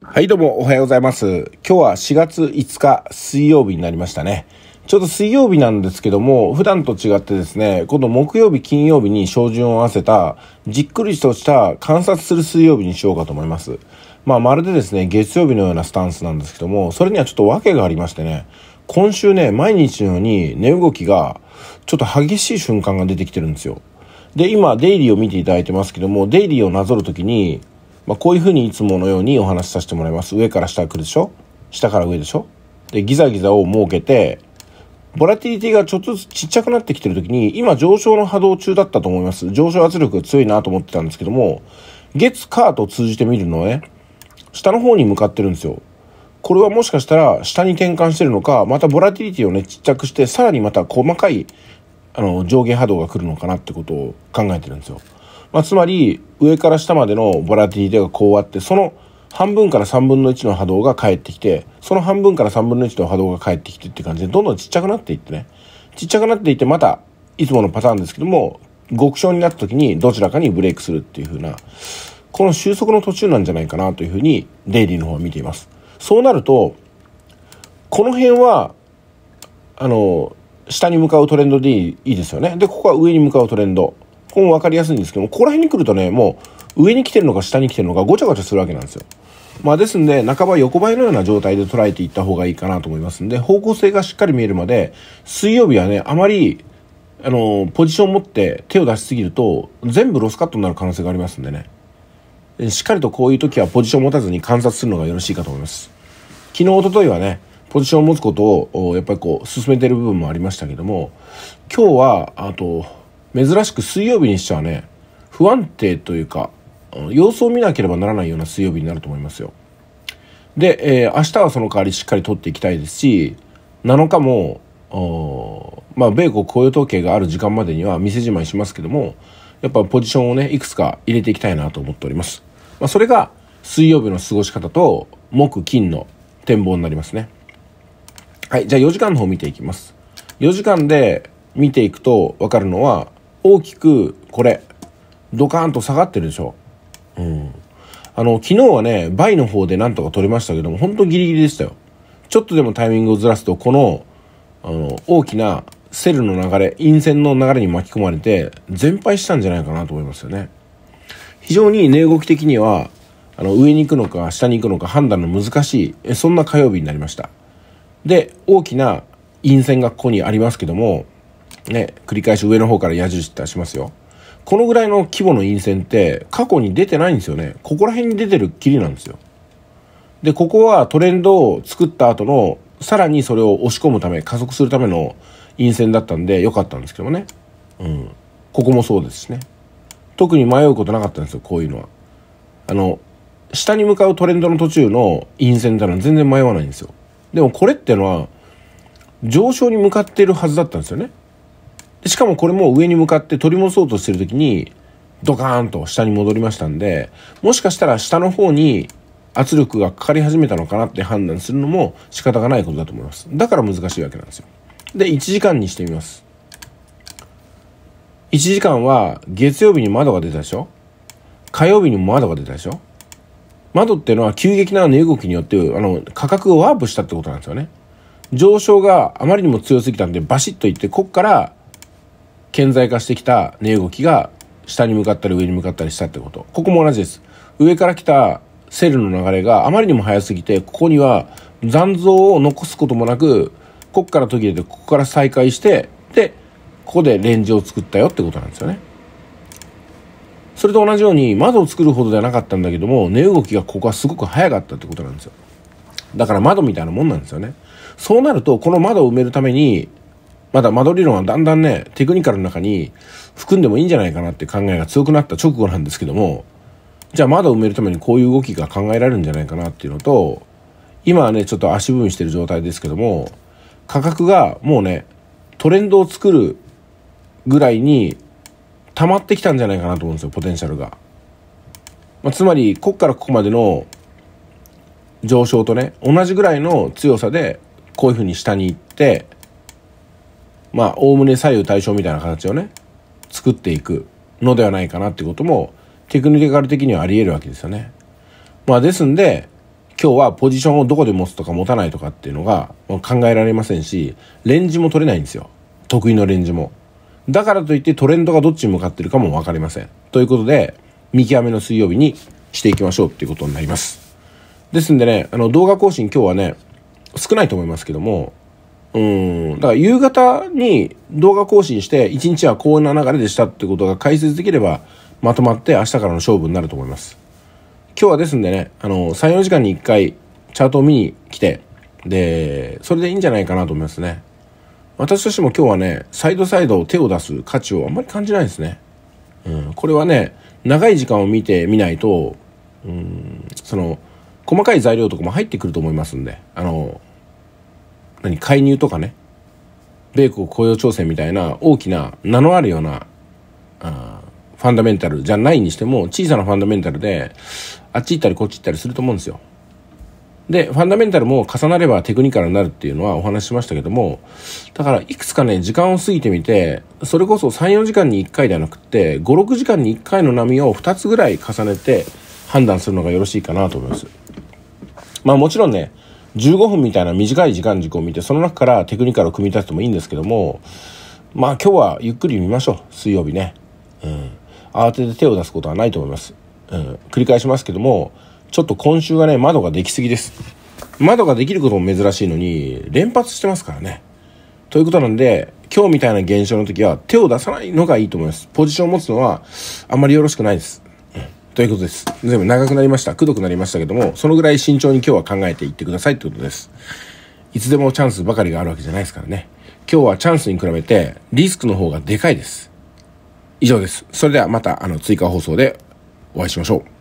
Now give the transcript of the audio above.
はい、どうもおはようございます。今日は4月5日水曜日になりましたね。ちょうど水曜日なんですけども、普段と違ってですね、今度木曜日、金曜日に照準を合わせた、じっくりとした観察する水曜日にしようかと思います。まあ、まるでですね、月曜日のようなスタンスなんですけども、それにはちょっと訳がありましてね、今週ね、毎日のように値動きが、ちょっと激しい瞬間が出てきてるんですよ。で、今、デイリーを見ていただいてますけども、デイリーをなぞるときに、まあ、こういうふうにいつものようにお話しさせてもらいます。上から下来るでしょ下から上でしょで、ギザギザを設けて、ボラティリティがちょっとずつちっちゃくなってきてる時に、今上昇の波動中だったと思います。上昇圧力が強いなと思ってたんですけども、月、カート通じてみるのね、下の方に向かってるんですよ。これはもしかしたら下に転換してるのか、またボラティリティをね、ちっちゃくして、さらにまた細かい、あの、上下波動が来るのかなってことを考えてるんですよ。まあ、つまり上から下までのボラティティがこうあってその半分から3分の1の波動が返ってきてその半分から3分の1の波動が返ってきてって感じでどんどんちっちゃくなっていってねちっちゃくなっていってまたいつものパターンですけども極小になった時にどちらかにブレイクするっていう風なこの収束の途中なんじゃないかなという風にデイリーの方は見ていますそうなるとこの辺はあの下に向かうトレンドでいいですよねでここは上に向かうトレンドここも分かりやすいんですけども、ここら辺に来るとね、もう上に来てるのか下に来てるのかごちゃごちゃするわけなんですよ。まあですんで、半ば横ばいのような状態で捉えていった方がいいかなと思いますんで、方向性がしっかり見えるまで、水曜日はね、あまり、あの、ポジションを持って手を出しすぎると、全部ロスカットになる可能性がありますんでね。しっかりとこういう時はポジションを持たずに観察するのがよろしいかと思います。昨日、一昨日はね、ポジションを持つことを、やっぱりこう、進めてる部分もありましたけども、今日は、あと、珍しく水曜日にしちゃね不安定というか様子を見なければならないような水曜日になると思いますよで、えー、明日はその代わりしっかり取っていきたいですし7日もまあ、米国雇用統計がある時間までには店じまいしますけどもやっぱポジションをねいくつか入れていきたいなと思っております、まあ、それが水曜日の過ごし方と木金の展望になりますねはいじゃあ4時間の方見ていきます4時間で見ていくと分かるのは大きくこれドカーンと下がってるでしょ。うん。あの、昨日はね、倍の方でなんとか取れましたけども、ほんとギリギリでしたよ。ちょっとでもタイミングをずらすと、この、あの、大きなセルの流れ、陰線の流れに巻き込まれて、全敗したんじゃないかなと思いますよね。非常に値動き的には、あの、上に行くのか下に行くのか判断の難しい、そんな火曜日になりました。で、大きな陰線がここにありますけども、ね、繰り返し上の方から矢印出しますよ。このぐらいの規模の陰線って過去に出てないんですよね。ここら辺に出てるっきりなんですよ。で、ここはトレンドを作った後の、さらにそれを押し込むため、加速するための陰線だったんで良かったんですけどもね。うん。ここもそうですしね。特に迷うことなかったんですよ、こういうのは。あの、下に向かうトレンドの途中の陰線ってのは全然迷わないんですよ。でもこれってのは、上昇に向かっているはずだったんですよね。しかもこれも上に向かって取り戻そうとしてる時にドカーンと下に戻りましたんでもしかしたら下の方に圧力がかかり始めたのかなって判断するのも仕方がないことだと思いますだから難しいわけなんですよで1時間にしてみます1時間は月曜日に窓が出たでしょ火曜日にも窓が出たでしょ窓っていうのは急激な値動きによってあの価格をワープしたってことなんですよね上昇があまりにも強すぎたんでバシッといってこっから顕在化してきた値動きが下に向かったり上に向かったりしたってこと。ここも同じです。上から来たセルの流れがあまりにも早すぎて、ここには残像を残すこともなく、こっから途切れて、ここから再開して、で、ここでレンジを作ったよってことなんですよね。それと同じように、窓を作るほどではなかったんだけども、値動きがここはすごく早かったってことなんですよ。だから窓みたいなもんなんですよね。そうなると、この窓を埋めるために、まだ間取り論はだんだんね、テクニカルの中に含んでもいいんじゃないかなって考えが強くなった直後なんですけども、じゃあ窓を埋めるためにこういう動きが考えられるんじゃないかなっていうのと、今はね、ちょっと足踏みしてる状態ですけども、価格がもうね、トレンドを作るぐらいに溜まってきたんじゃないかなと思うんですよ、ポテンシャルが。まあ、つまり、こっからここまでの上昇とね、同じぐらいの強さで、こういうふうに下に行って、まあ、おおむね左右対称みたいな形をね、作っていくのではないかなってことも、テクニカル的にはあり得るわけですよね。まあ、ですんで、今日はポジションをどこで持つとか持たないとかっていうのが考えられませんし、レンジも取れないんですよ。得意のレンジも。だからといってトレンドがどっちに向かってるかもわかりません。ということで、見極めの水曜日にしていきましょうっていうことになります。ですんでね、あの動画更新今日はね、少ないと思いますけども、うん。だから夕方に動画更新して、一日はこいな流れでしたってことが解説できれば、まとまって明日からの勝負になると思います。今日はですんでね、あの、3、4時間に1回チャートを見に来て、で、それでいいんじゃないかなと思いますね。私としても今日はね、サイドサイドを手を出す価値をあんまり感じないですね。うん、これはね、長い時間を見てみないと、うん、その、細かい材料とかも入ってくると思いますんで、あの、何、介入とかね、米国雇用調整みたいな大きな名のあるような、あファンダメンタルじゃないにしても、小さなファンダメンタルで、あっち行ったりこっち行ったりすると思うんですよ。で、ファンダメンタルも重なればテクニカルになるっていうのはお話ししましたけども、だからいくつかね、時間を過ぎてみて、それこそ3、4時間に1回ではなくって、5、6時間に1回の波を2つぐらい重ねて判断するのがよろしいかなと思います。まあもちろんね、15分みたいな短い時間軸を見てその中からテクニカルを組み立ててもいいんですけどもまあ今日はゆっくり見ましょう水曜日ね、うん、慌てて手を出すことはないと思います、うん、繰り返しますけどもちょっと今週はね窓ができすぎです窓ができることも珍しいのに連発してますからねということなんで今日みたいな現象の時は手を出さないのがいいと思いますポジションを持つのはあんまりよろしくないですということです。全部長くなりました。くどくなりましたけども、そのぐらい慎重に今日は考えていってくださいってことです。いつでもチャンスばかりがあるわけじゃないですからね。今日はチャンスに比べてリスクの方がでかいです。以上です。それではまたあの追加放送でお会いしましょう。